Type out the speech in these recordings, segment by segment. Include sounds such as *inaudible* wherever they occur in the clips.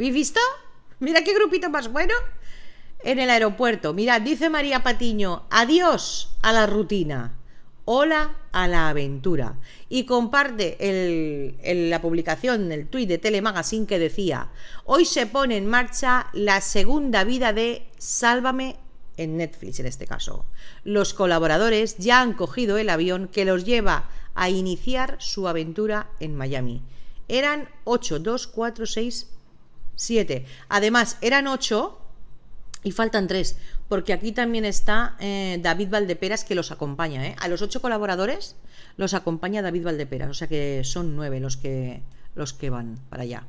¿Habéis visto? Mira qué grupito más bueno en el aeropuerto. Mira, dice María Patiño, adiós a la rutina, hola a la aventura. Y comparte el, la publicación, el tuit de Telemagazine que decía, hoy se pone en marcha la segunda vida de Sálvame en Netflix en este caso. Los colaboradores ya han cogido el avión que los lleva a iniciar su aventura en Miami. Eran 8, 2, 4, 6 siete Además, eran ocho y faltan tres porque aquí también está eh, David Valdeperas que los acompaña. ¿eh? A los ocho colaboradores los acompaña David Valdeperas, o sea que son nueve los que, los que van para allá.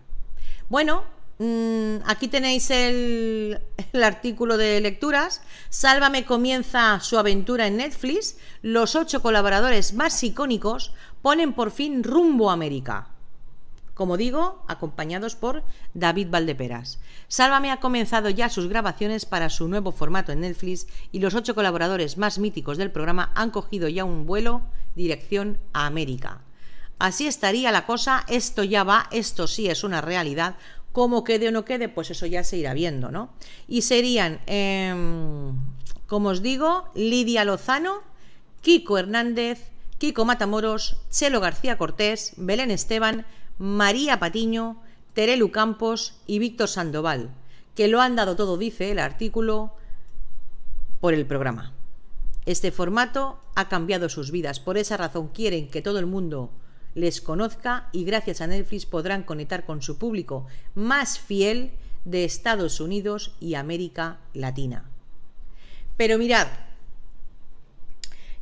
Bueno, mm, aquí tenéis el, artículo de lecturas. Sálvame comienza su aventura en Netflix. Los ocho colaboradores más icónicos ponen por fin rumbo a América como digo, acompañados por David Valdeperas. Sálvame ha comenzado ya sus grabaciones para su nuevo formato en Netflix y los ocho colaboradores más míticos del programa han cogido ya un vuelo dirección a América. Así estaría la cosa, esto ya va, esto sí es una realidad, como quede o no quede, pues eso ya se irá viendo, ¿no? Y serían, em, como os digo, Lidia Lozano, Kiko Hernández, Kiko Matamoros, Chelo García Cortés, Belén Esteban, María Patiño, Terelu Campos y Víctor Sandoval, que lo han dado todo, dice el artículo, por el programa. Este formato ha cambiado sus vidas, por esa razón quieren que todo el mundo les conozca y gracias a Netflix podrán conectar con su público más fiel de Estados Unidos y América Latina. Pero mirad,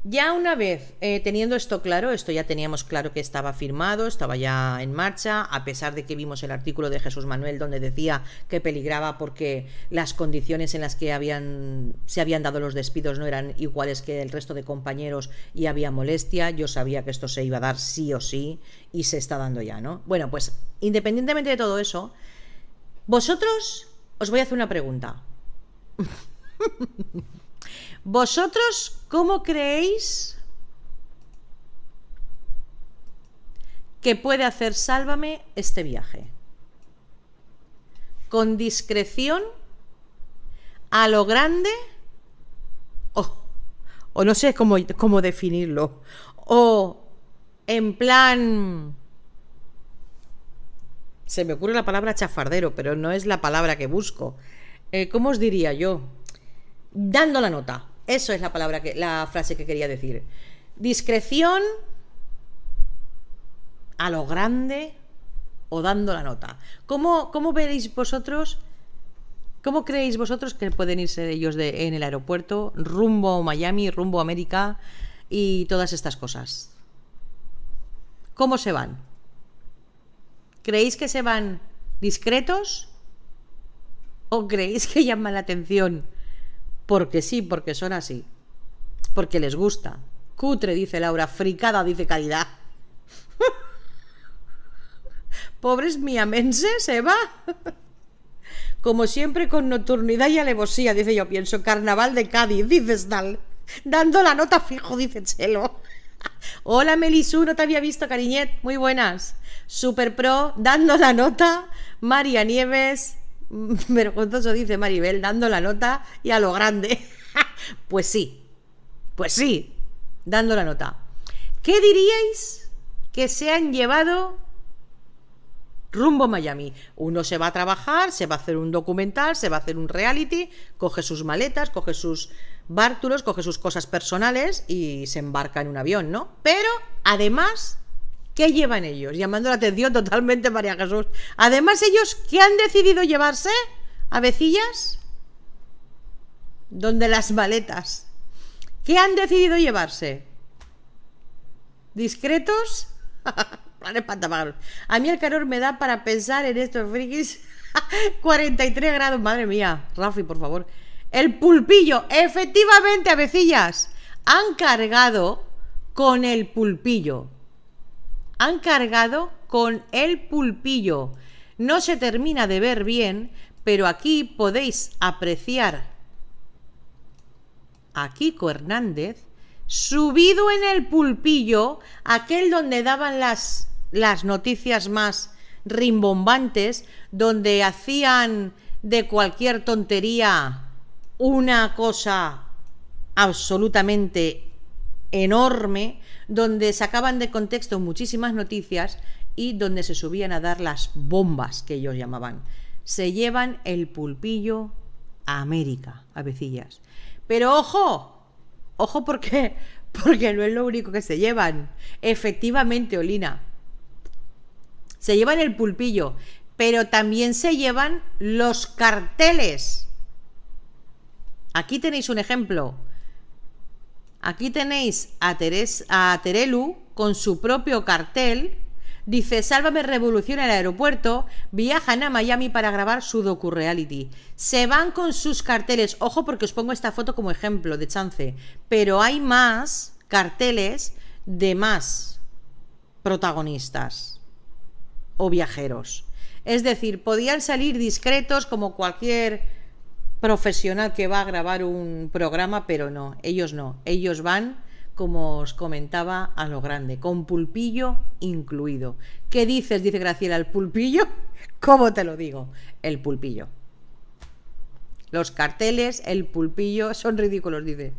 ya una vez eh, teniendo esto claro, esto ya teníamos claro que estaba firmado, estaba ya en marcha, a pesar de que vimos el artículo de Jesús Manuel donde decía que peligraba porque las condiciones en las que se habían dado los despidos no eran iguales que el resto de compañeros y había molestia, yo sabía que esto se iba a dar sí o sí y se está dando ya, ¿no? Bueno, pues independientemente de todo eso, vosotros os voy a hacer una pregunta. *laughs* ¿Vosotros cómo creéis que puede hacer Sálvame este viaje? ¿Con discreción? ¿A lo grande? o, no sé cómo, cómo definirlo. O en plan... Se me ocurre la palabra chafardero, pero no es la palabra que busco. Eh, ¿Cómo os diría yo? Dando la nota. Eso es la palabra que, la frase que quería decir. Discreción a lo grande o dando la nota. ¿Cómo, cómo veréis vosotros? ¿Cómo creéis vosotros que pueden irse ellos en el aeropuerto rumbo a Miami, rumbo a América y todas estas cosas? ¿Cómo se van? ¿Creéis que se van discretos? ¿O creéis que llaman la atención porque sí, porque son así, porque les gusta. Cutre, dice Laura, fricada, dice Caridad. *laughs* Pobres miamenses, Eva. *laughs* Como siempre, con nocturnidad y alevosía, dice yo, pienso, carnaval de Cádiz, dices tal. Dando la nota fijo, dice Chelo. *laughs* Hola Melisú, no te había visto, cariñet. Muy buenas. Super Pro, dando la nota. María Nieves, *laughs* vergonzoso, dice Maribel, dando la nota y a lo grande. *laughs* pues sí, pues sí, dando la nota. ¿Qué diríais que se han llevado rumbo a Miami? Uno se va a trabajar, se va a hacer un documental, se va a hacer un reality, coge sus maletas, coge sus bártulos, coge sus cosas personales y se embarca en un avión, ¿no? Pero además ¿Qué llevan ellos? Llamando la atención totalmente María Jesús. Además, ellos, ¿qué han decidido llevarse? ¿Avecillas? Donde las maletas. ¿Qué han decidido llevarse? ¿Discretos? *laughs* A mí el calor me da para pensar en estos frikis. 43 *laughs* grados, madre mía. Rafi, por favor. El pulpillo, efectivamente, avecillas. Han cargado con el pulpillo han cargado con el pulpillo. No se termina de ver bien, pero aquí podéis apreciar a Kiko Hernández subido en el pulpillo, aquel donde daban las, las noticias más rimbombantes, donde hacían de cualquier tontería una cosa absolutamente enorme donde sacaban de contexto muchísimas noticias y donde se subían a dar las bombas que ellos llamaban. Se llevan el pulpillo a América, a avecillas. Pero ojo, ojo porque *laughs* porque no es lo único que se llevan. Efectivamente, Olina. Se llevan el pulpillo, pero también se llevan los carteles. Aquí tenéis un ejemplo Aquí tenéis a, a Terelu con su propio cartel. Dice, sálvame revolución en el aeropuerto, viajan a Miami para grabar su docu-reality. Se van con sus carteles. Ojo porque os pongo esta foto como ejemplo de chance. Pero hay más carteles de más protagonistas o viajeros. Es decir, podían salir discretos como cualquier profesional que va a grabar un programa, pero no, ellos no, ellos van, como os comentaba, a lo grande, con pulpillo incluido. ¿Qué dices, dice Graciela, el pulpillo? *laughs* ¿Cómo te lo digo? El pulpillo. Los carteles, el pulpillo, son ridículos, dice.